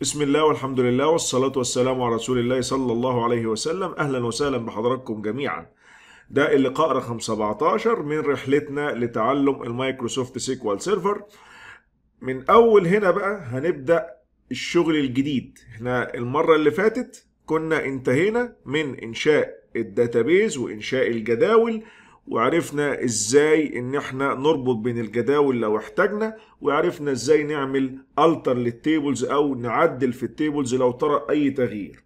بسم الله والحمد لله والصلاة والسلام على رسول الله صلى الله عليه وسلم أهلا وسهلا بحضراتكم جميعا ده اللقاء رقم 17 من رحلتنا لتعلم المايكروسوفت سيكوال سيرفر من أول هنا بقى هنبدأ الشغل الجديد احنا المرة اللي فاتت كنا انتهينا من إنشاء الداتابيز وإنشاء الجداول وعرفنا ازاي ان احنا نربط بين الجداول لو احتاجنا وعرفنا ازاي نعمل التر للتيبلز او نعدل في التيبلز لو طرأ اي تغيير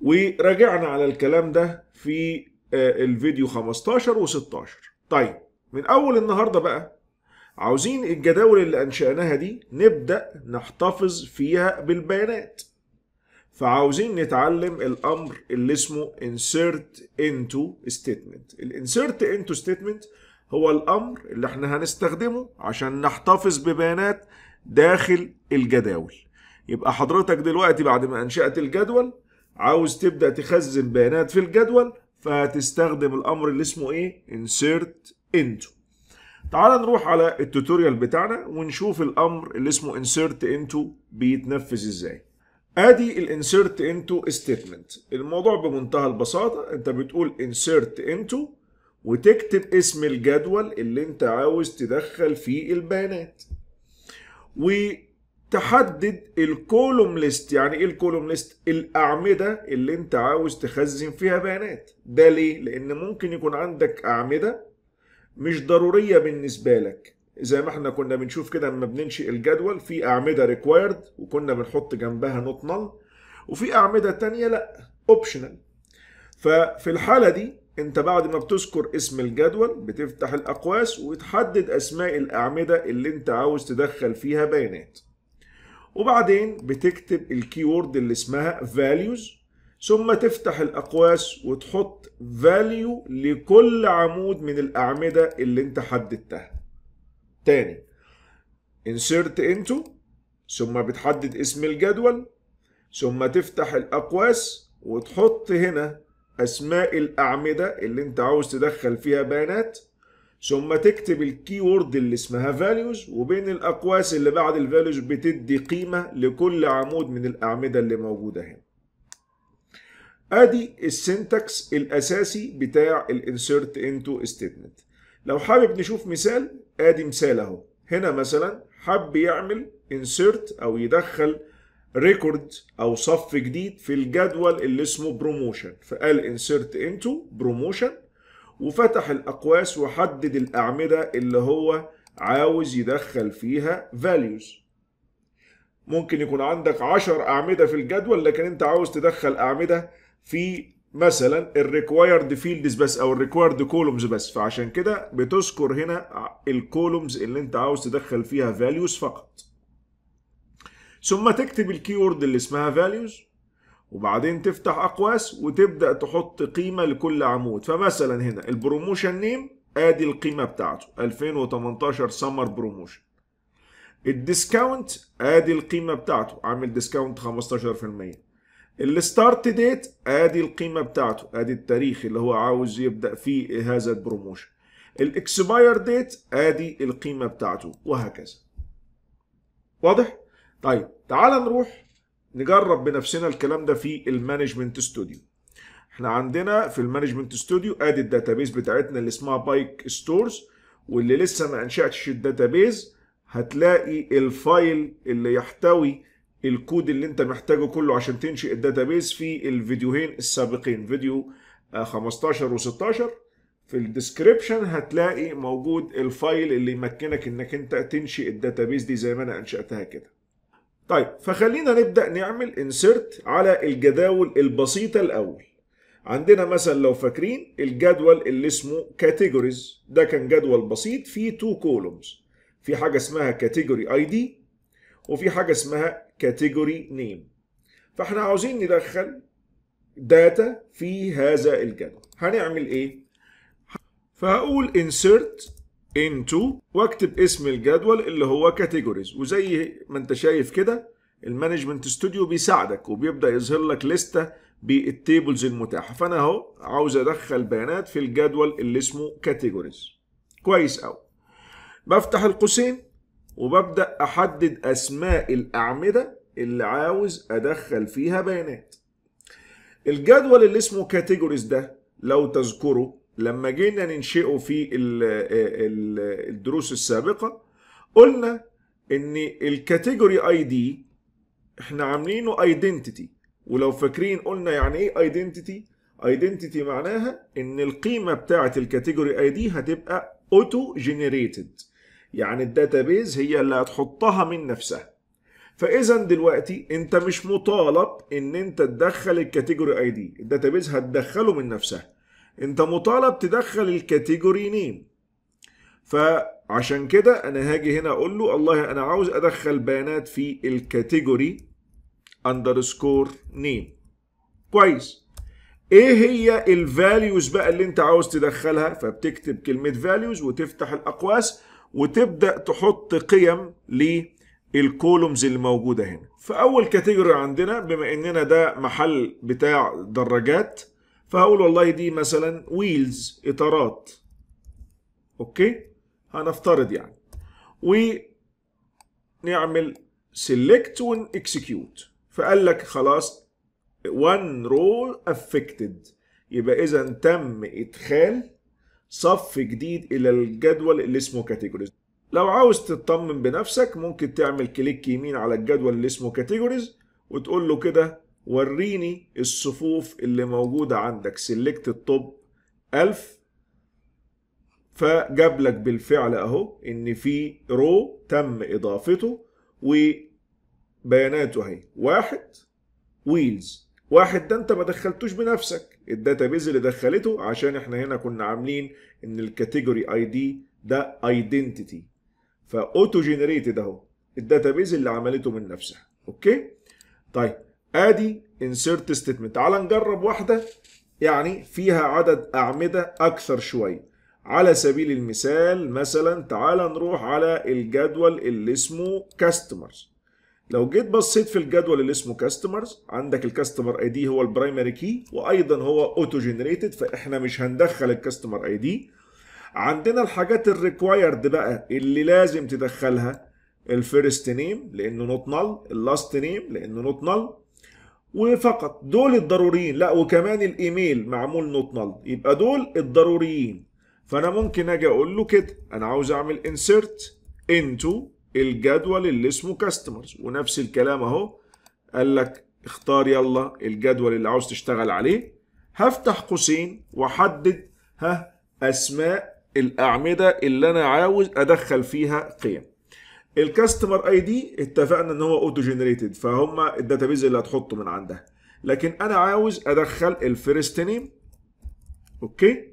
وراجعنا على الكلام ده في آه، الفيديو 15 و16 طيب من اول النهارده بقى عاوزين الجداول اللي انشأناها دي نبدأ نحتفظ فيها بالبيانات فعاوزين نتعلم الامر اللي اسمه insert into statement الانسيرت into statement هو الامر اللي احنا هنستخدمه عشان نحتفظ ببيانات داخل الجداول يبقى حضرتك دلوقتي بعد ما انشأت الجدول عاوز تبدأ تخزن بيانات في الجدول فهتستخدم الامر اللي اسمه ايه insert into تعال نروح على التوتوريال بتاعنا ونشوف الامر اللي اسمه insert into بيتنفذ ازاي ادي الانسيرت انتو ستيتمنت الموضوع بمنتهى البساطه انت بتقول انسيرت انتو وتكتب اسم الجدول اللي انت عاوز تدخل فيه البيانات وتحدد الكولوم ليست يعني ايه الكولوم ليست الاعمده اللي انت عاوز تخزن فيها بيانات ده ليه لان ممكن يكون عندك اعمده مش ضروريه بالنسبه لك زي ما احنا كنا بنشوف كده لما بننشئ الجدول في اعمده ريكوايرد وكنا بنحط جنبها نوت نل وفي اعمده تانية لا اوبشنال ففي الحاله دي انت بعد ما بتذكر اسم الجدول بتفتح الاقواس وتحدد اسماء الاعمده اللي انت عاوز تدخل فيها بيانات وبعدين بتكتب الكيورد اللي اسمها values ثم تفتح الأقواس وتحط value لكل عمود من الأعمدة اللي انت حددتها تاني insert into ثم بتحدد اسم الجدول ثم تفتح الأقواس وتحط هنا أسماء الأعمدة اللي أنت عاوز تدخل فيها بيانات ثم تكتب الكي اللي اسمها values وبين الأقواس اللي بعد الفاليوز بتدي قيمة لكل عمود من الأعمدة اللي موجودة هنا ادي السنتكس الاساسي بتاع الانسيرت انتو ستيتمنت لو حابب نشوف مثال ادي مثال اهو هنا مثلا حب يعمل انسيرت او يدخل ريكورد او صف جديد في الجدول اللي اسمه بروموشن فقال انسيرت انتو بروموشن وفتح الاقواس وحدد الاعمده اللي هو عاوز يدخل فيها values ممكن يكون عندك 10 اعمده في الجدول لكن انت عاوز تدخل اعمده في مثلا الريكوايرد فيلدز بس او الريكوايرد كولومز بس فعشان كده بتذكر هنا الكولومز اللي انت عاوز تدخل فيها فاليوز فقط ثم تكتب الكيورد اللي اسمها فاليوز وبعدين تفتح اقواس وتبدا تحط قيمه لكل عمود فمثلا هنا البروموشن نيم ادي القيمه بتاعته 2018 سمر بروموشن الديسكاونت ادي القيمه بتاعته عامل ديسكاونت 15% الستارت ديت ادي القيمه بتاعته ادي التاريخ اللي هو عاوز يبدا فيه هذا البروموشن الاكسباير ديت ادي القيمه بتاعته وهكذا واضح طيب تعال نروح نجرب بنفسنا الكلام ده في المانجمنت ستوديو احنا عندنا في المانجمنت ستوديو ادي الداتابيز بتاعتنا اللي اسمها بايك ستورز واللي لسه ما انشاتش الداتابيز هتلاقي الفايل اللي يحتوي الكود اللي انت محتاجه كله عشان تنشئ الداتابيس في الفيديوهين السابقين فيديو 15 آه، و16 في الديسكريبشن هتلاقي موجود الفايل اللي يمكنك انك انت تنشئ الداتابيس دي زي ما انا انشاتها كده طيب فخلينا نبدا نعمل انسرت على الجداول البسيطه الاول عندنا مثلا لو فاكرين الجدول اللي اسمه كاتيجوريز ده كان جدول بسيط فيه تو كولومز في حاجه اسمها كاتيجوري اي دي وفي حاجه اسمها category name فاحنا عاوزين ندخل داتا في هذا الجدول هنعمل ايه فهقول insert into واكتب اسم الجدول اللي هو categories وزي ما انت شايف كده المانجمنت ستوديو بيساعدك وبيبدا يظهر لك لسته بالتيبلز المتاحه فانا اهو عاوز ادخل بيانات في الجدول اللي اسمه كاتيجوريز كويس قوي بفتح القوسين وببدأ أحدد أسماء الأعمدة اللي عاوز أدخل فيها بيانات الجدول اللي اسمه كاتيجوريز ده لو تذكروا لما جينا ننشئه في آه، الدروس السابقة قلنا ان الكاتيجوري اي دي احنا عاملينه ايدنتيتي ولو فاكرين قلنا يعني ايه ايدنتيتي ايدنتيتي معناها ان القيمه بتاعه الكاتيجوري اي دي هتبقى اوتو جنريتد يعني الداتابيز هي اللي هتحطها من نفسها فاذا دلوقتي انت مش مطالب ان انت تدخل الكاتيجوري اي دي الداتابيز هتدخله من نفسها انت مطالب تدخل الكاتيجوري نيم فعشان كده انا هاجي هنا اقول له الله انا عاوز ادخل بيانات في الكاتيجوري اندرسكور نيم كويس ايه هي الفاليوز بقى اللي انت عاوز تدخلها فبتكتب كلمه فاليوز وتفتح الاقواس وتبدا تحط قيم للكولومز اللي موجوده هنا فاول كاتيجوري عندنا بما اننا ده محل بتاع دراجات فهقول والله دي مثلا ويلز اطارات اوكي هنفترض يعني ونعمل سيلكت اكسكيوت فقال لك خلاص one رول افكتد يبقى اذا تم ادخال صف جديد الى الجدول اللي اسمه كاتيجوريز لو عاوز تطمن بنفسك ممكن تعمل كليك يمين على الجدول اللي اسمه كاتيجوريز وتقول له كده وريني الصفوف اللي موجودة عندك سيلكت الطب 1000 فجاب لك بالفعل اهو ان في رو تم اضافته وبياناته اهي واحد ويلز واحد ده انت ما دخلتوش بنفسك الداتا بيز اللي دخلته عشان احنا هنا كنا عاملين ان الكاتيجوري اي دي ده ايدنتيتي فاوتو جنريتد اهو الداتا بيز اللي عملته من نفسها اوكي طيب ادي انسرت ستيتمنت تعال نجرب واحده يعني فيها عدد اعمده اكثر شويه على سبيل المثال مثلا تعال نروح على الجدول اللي اسمه كاستمرز لو جيت بصيت في الجدول اللي اسمه كاستمرز عندك الكاستمر اي دي هو البرايمري كي وايضا هو اوتو جنريتد فاحنا مش هندخل الكاستمر اي دي عندنا الحاجات الريكوايرد بقى اللي لازم تدخلها الفيرست نيم لانه نوت نال اللاست نيم لانه نوت نال وفقط دول الضروريين لا وكمان الايميل معمول نوت نال يبقى دول الضروريين فانا ممكن اجي اقول له كده انا عاوز اعمل انسرت انتو الجدول اللي اسمه كاستمرز ونفس الكلام اهو قال لك اختار يلا الجدول اللي عاوز تشتغل عليه هفتح قوسين واحدد ها اسماء الاعمده اللي انا عاوز ادخل فيها قيم الكاستمر اي دي اتفقنا ان هو اوتو جنريتد فهم الداتابيز اللي هتحطه من عندها لكن انا عاوز ادخل الفيرست نيم اوكي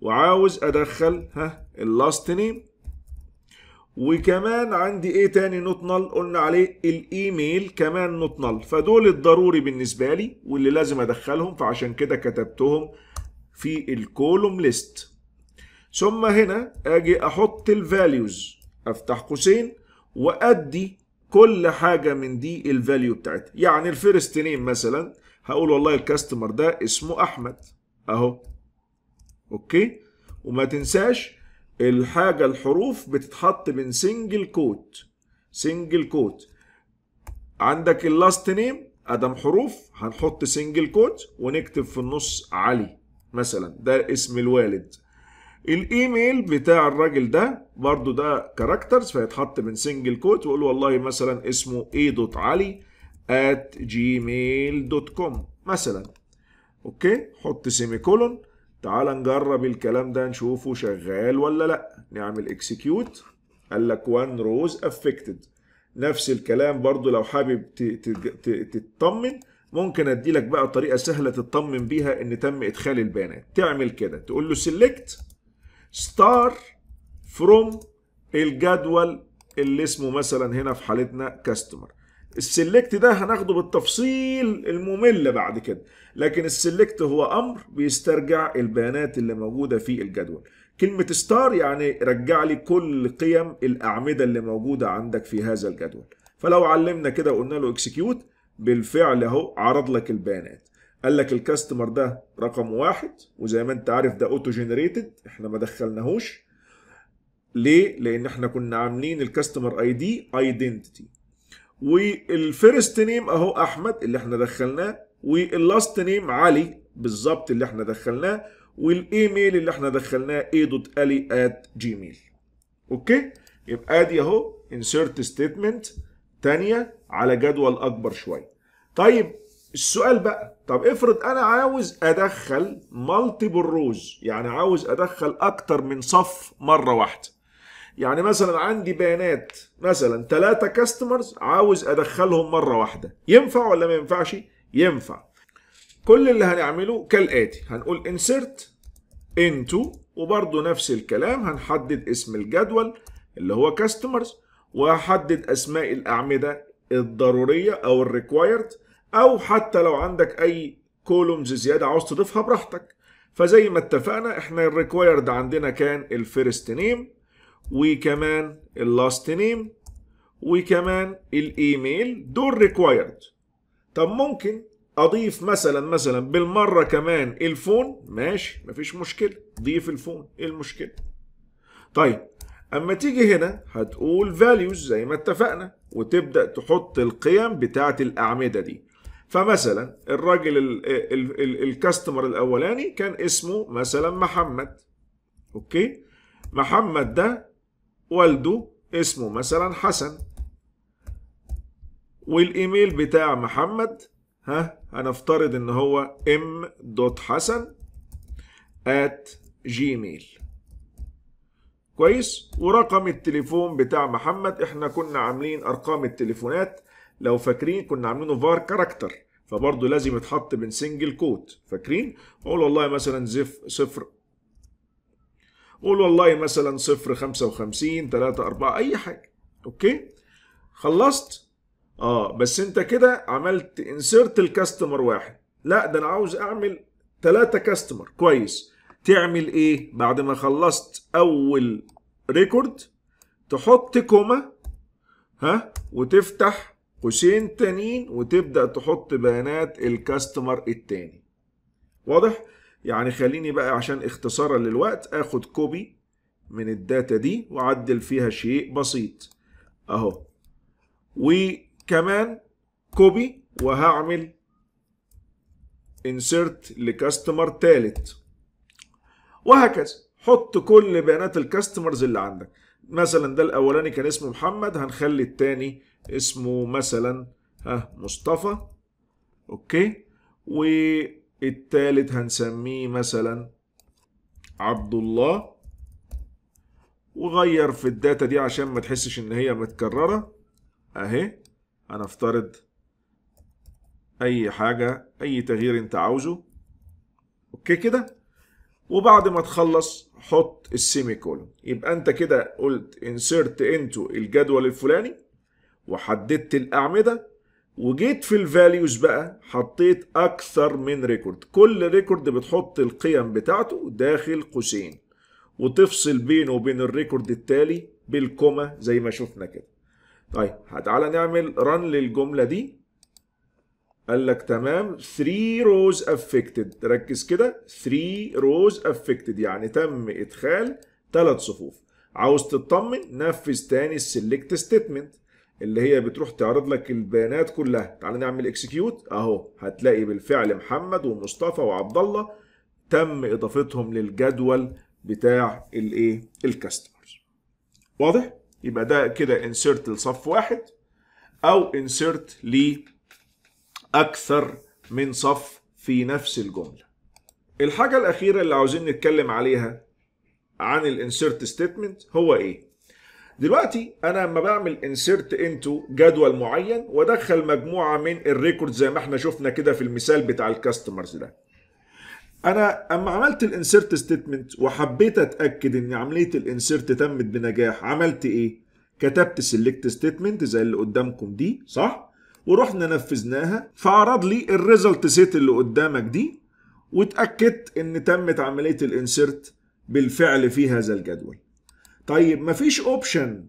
وعاوز ادخل ها اللاست نيم وكمان عندي ايه تاني نوت نل قلنا عليه الايميل كمان نوت نل فدول الضروري بالنسبه لي واللي لازم ادخلهم فعشان كده كتبتهم في الكولوم ليست ثم هنا اجي احط الفاليوز افتح قوسين وادي كل حاجه من دي الفاليو بتاعتها يعني الفيرست نيم مثلا هقول والله الكاستمر ده اسمه احمد اهو اوكي وما تنساش الحاجة الحروف بتتحط من سنجل كوت سنجل كوت عندك اللاست نيم ادم حروف هنحط سنجل كوت ونكتب في النص علي مثلا ده اسم الوالد الايميل بتاع الراجل ده برضو ده كاركترز فيتحط من سنجل كوت ويقول والله مثلا اسمه اي دوت علي gmail.com مثلا اوكي حط سيمي كولون تعال نجرب الكلام ده نشوفه شغال ولا لا نعمل اكسكيوت قال لك وان روز افكتد نفس الكلام برضو لو حابب تطمن ممكن ادي لك بقى طريقه سهله تطمن بيها ان تم ادخال البيانات تعمل كده تقول له سيلكت ستار فروم الجدول اللي اسمه مثلا هنا في حالتنا كاستمر السلكت ده هناخده بالتفصيل الممل بعد كده لكن السلكت هو امر بيسترجع البيانات اللي موجوده في الجدول كلمه ستار يعني رجع لي كل قيم الاعمده اللي موجوده عندك في هذا الجدول فلو علمنا كده وقلنا له اكسكيوت بالفعل اهو عرض لك البيانات قال لك الكاستمر ده رقم واحد وزي ما انت عارف ده اوتو جنريتد احنا ما دخلناهوش ليه؟ لان احنا كنا عاملين الكاستمر اي دي ايدنتيتي والفيرست نيم اهو احمد اللي احنا دخلناه واللاست نيم علي بالظبط اللي احنا دخلناه والايميل اللي احنا دخلناه a.ali@gmail اوكي يبقى ادي اهو انسيرت ستيتمنت ثانيه على جدول اكبر شويه طيب السؤال بقى طب افرض انا عاوز ادخل مالتيبل روز يعني عاوز ادخل اكتر من صف مره واحده يعني مثلا عندي بيانات مثلا ثلاثة كاستمرز عاوز ادخلهم مرة واحدة ينفع ولا ما ينفعش ينفع كل اللي هنعمله كالاتي هنقول insert into وبرضو نفس الكلام هنحدد اسم الجدول اللي هو كاستمرز وهحدد اسماء الاعمدة الضرورية او الريكوايرد او حتى لو عندك اي كولومز زيادة عاوز تضيفها براحتك فزي ما اتفقنا احنا الريكوايرد عندنا كان الفيرست نيم وكمان اللاست نيم وكمان الايميل دول ريكوايرد طب ممكن اضيف مثلا مثلا بالمره كمان الفون ماشي مفيش مشكله ضيف الفون ايه المشكله طيب اما تيجي هنا هتقول values زي ما اتفقنا وتبدا تحط القيم بتاعه الاعمده دي فمثلا الراجل الكاستمر الاولاني كان اسمه مثلا محمد اوكي محمد ده والده اسمه مثلا حسن والايميل بتاع محمد ها هنفترض ان هو ام دوت حسن ات gmail كويس ورقم التليفون بتاع محمد احنا كنا عاملين ارقام التليفونات لو فاكرين كنا عاملينه فار كاركتر فبرضه لازم يتحط بين سنجل كوت فاكرين اقول والله مثلا زف صفر قول والله مثلا خمسة 55 3 4 اي حاجه اوكي خلصت اه بس انت كده عملت انسرت الكاستمر واحد لا ده انا عاوز اعمل تلاتة كاستمر كويس تعمل ايه بعد ما خلصت اول ريكورد تحط كوما ها وتفتح قوسين تانيين وتبدا تحط بيانات الكاستمر التاني واضح يعني خليني بقى عشان اختصارا للوقت اخد كوبي من الداتا دي واعدل فيها شيء بسيط اهو وكمان كوبي وهعمل انسرت لكاستمر تالت وهكذا حط كل بيانات الكاستمرز اللي عندك مثلا ده الاولاني كان اسمه محمد هنخلي التاني اسمه مثلا ها مصطفى اوكي و التالت هنسميه مثلا عبد الله وغير في الداتا دي عشان ما تحسش ان هي متكررة اهي هنفترض اي حاجة اي تغيير انت عاوزه اوكي كده وبعد ما تخلص حط السيمي كولون يبقى انت كده قلت انسرت انتو الجدول الفلاني وحددت الاعمده وجيت في الفاليوز بقى حطيت اكثر من ريكورد كل ريكورد بتحط القيم بتاعته داخل قوسين وتفصل بينه وبين الريكورد التالي بالكومة زي ما شفنا كده طيب تعالى نعمل رن للجمله دي قال لك تمام 3 rows affected ركز كده 3 rows affected يعني تم ادخال 3 صفوف عاوز تطمن نفذ تاني السلكت ستيتمنت اللي هي بتروح تعرض لك البيانات كلها تعال نعمل اكسكيوت اهو هتلاقي بالفعل محمد ومصطفى وعبد الله تم اضافتهم للجدول بتاع الايه الكاستمرز واضح يبقى ده كده انسيرت لصف واحد او انسيرت لاكثر من صف في نفس الجمله الحاجه الاخيره اللي عاوزين نتكلم عليها عن الانسيرت ستيتمنت هو ايه دلوقتي انا لما بعمل انسيرت انتو جدول معين وادخل مجموعه من الريكورد زي ما احنا شفنا كده في المثال بتاع الكاستمرز ده انا اما عملت الانسيرت ستيتمنت وحبيت اتاكد ان عمليه الانسيرت تمت بنجاح عملت ايه كتبت سيلكت ستيتمنت زي اللي قدامكم دي صح ورحنا نفذناها فعرض لي الريزلت سيت اللي قدامك دي واتاكدت ان تمت عمليه الانسيرت بالفعل في هذا الجدول طيب مفيش اوبشن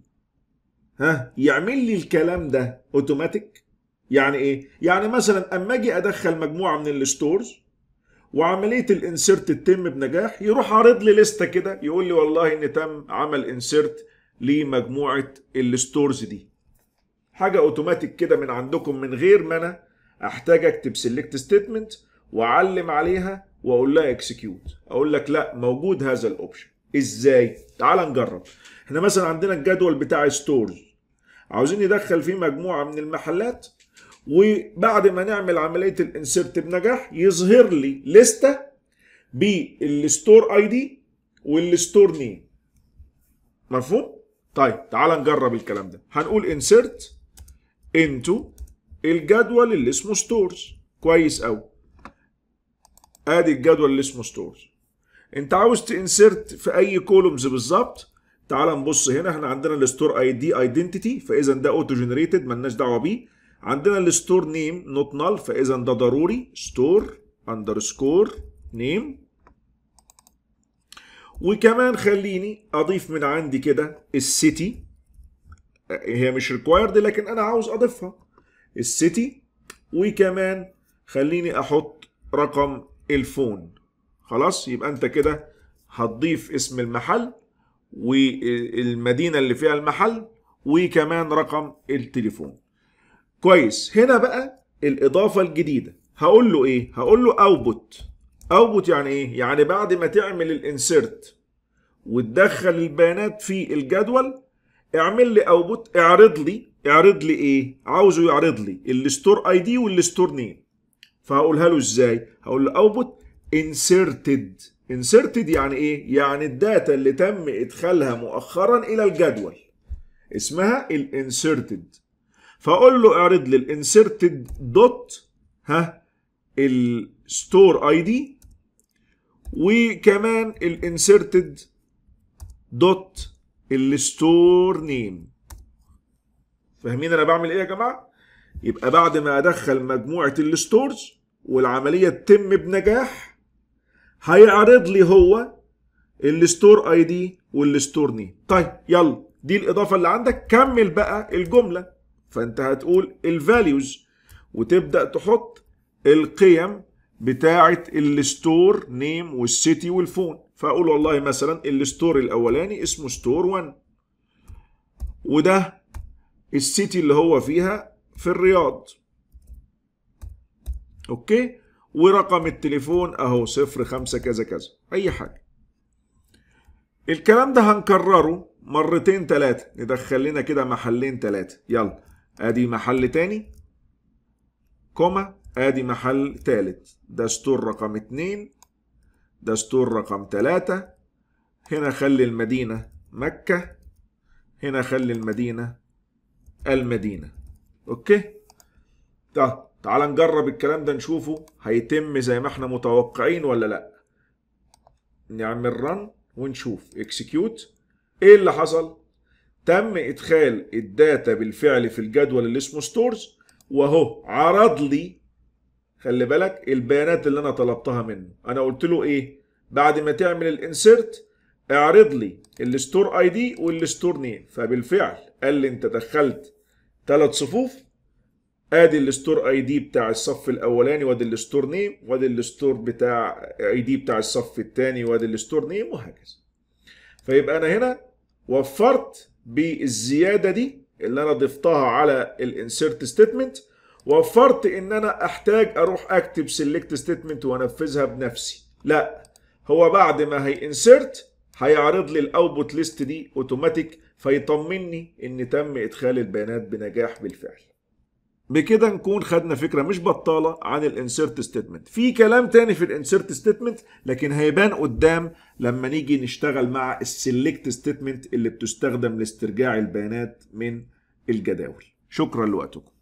ها يعمل لي الكلام ده اوتوماتيك يعني ايه يعني مثلا اما اجي ادخل مجموعه من الستورز وعمليه الانسيرت تتم بنجاح يروح عارض لي لسته كده يقول لي والله ان تم عمل انسيرت لمجموعه الستورز دي حاجه اوتوماتيك كده من عندكم من غير ما انا احتاج اكتب سيلكت ستيتمنت واعلم عليها واقول لها اكسكيوت اقول لك لا موجود هذا الاوبشن ازاي تعال نجرب احنا مثلا عندنا الجدول بتاع ستورز عاوزين ندخل فيه مجموعه من المحلات وبعد ما نعمل عمليه الانسرت بنجاح يظهر لي لسته بالستور اي دي والستور نيم مفهوم طيب تعال نجرب الكلام ده هنقول انسرت انتو الجدول اللي اسمه ستورز كويس قوي ادي الجدول اللي اسمه ستورز انت عاوز تنسرت في اي كولومز بالظبط تعال نبص هنا احنا عندنا الستور اي دي ايدنتيتي فاذا ده اوتو جنريتد مالناش دعوه بيه عندنا الستور نيم نوت نال فاذا ده ضروري ستور اندرسكور نيم وكمان خليني اضيف من عندي كده السيتي هي مش ريكوايرد لكن انا عاوز اضيفها السيتي وكمان خليني احط رقم الفون خلاص يبقى انت كده هتضيف اسم المحل والمدينة اللي فيها المحل وكمان رقم التليفون كويس هنا بقى الإضافة الجديدة هقول له إيه؟ هقول له أوبوت أوبوت يعني إيه؟ يعني بعد ما تعمل الإنسيرت وتدخل البيانات في الجدول اعمل لي أوبوت اعرض لي اعرض لي إيه؟ عاوزه يعرض لي الستور أي دي والستور نيم فهقولها له إزاي؟ هقول له inserted inserted يعني ايه يعني الداتا اللي تم ادخالها مؤخرا الى الجدول اسمها الانسرتد فاقول له اعرض لي الانسرتد دوت ها الستور اي دي وكمان الانسرتد دوت الستور نيم فاهمين انا بعمل ايه يا جماعه يبقى بعد ما ادخل مجموعه الستورز والعمليه تتم بنجاح هيعرض لي هو الستور اي دي والستور نيم طيب يلا دي الاضافه اللي عندك كمل بقى الجمله فانت هتقول الفاليوز وتبدا تحط القيم بتاعه الستور نيم والسيتي والفون فاقول والله مثلا الستور الاولاني اسمه ستور 1 وده السيتي اللي هو فيها في الرياض اوكي ورقم التليفون اهو صفر خمسة كذا كذا اي حاجة الكلام ده هنكرره مرتين تلاتة ندخل لنا كده محلين تلاتة يلا ادي محل تاني كوما ادي محل تالت ده ستور رقم اتنين ده ستور رقم تلاتة هنا خلي المدينة مكة هنا خلي المدينة المدينة اوكي طيب تعال نجرب الكلام ده نشوفه هيتم زي ما احنا متوقعين ولا لا نعمل رن ونشوف اكسكيوت ايه اللي حصل تم ادخال الداتا بالفعل في الجدول اللي اسمه ستورز واهو عرض لي خلي بالك البيانات اللي انا طلبتها منه انا قلت له ايه بعد ما تعمل الانسرت اعرض لي الستور اي دي والستور نيم فبالفعل قال لي انت دخلت ثلاث صفوف ادي الستور اي دي بتاع الصف الاولاني وادي الستور نيم وادي الستور بتاع اي دي بتاع الصف الثاني وادي الستور نيم وهكذا فيبقى انا هنا وفرت بالزياده دي اللي انا ضفتها على الانسيرت ستيتمنت وفرت ان انا احتاج اروح اكتب سيلكت ستيتمنت وانفذها بنفسي لا هو بعد ما هي انسيرت هيعرض لي الاوتبوت ليست دي اوتوماتيك فيطمني ان تم ادخال البيانات بنجاح بالفعل بكده نكون خدنا فكره مش بطاله عن الانسرت ستيتمنت في كلام تاني في الانسرت ستيتمنت لكن هيبان قدام لما نيجي نشتغل مع السيلكت ستيتمنت اللي بتستخدم لاسترجاع البيانات من الجداول شكرا لوقتكم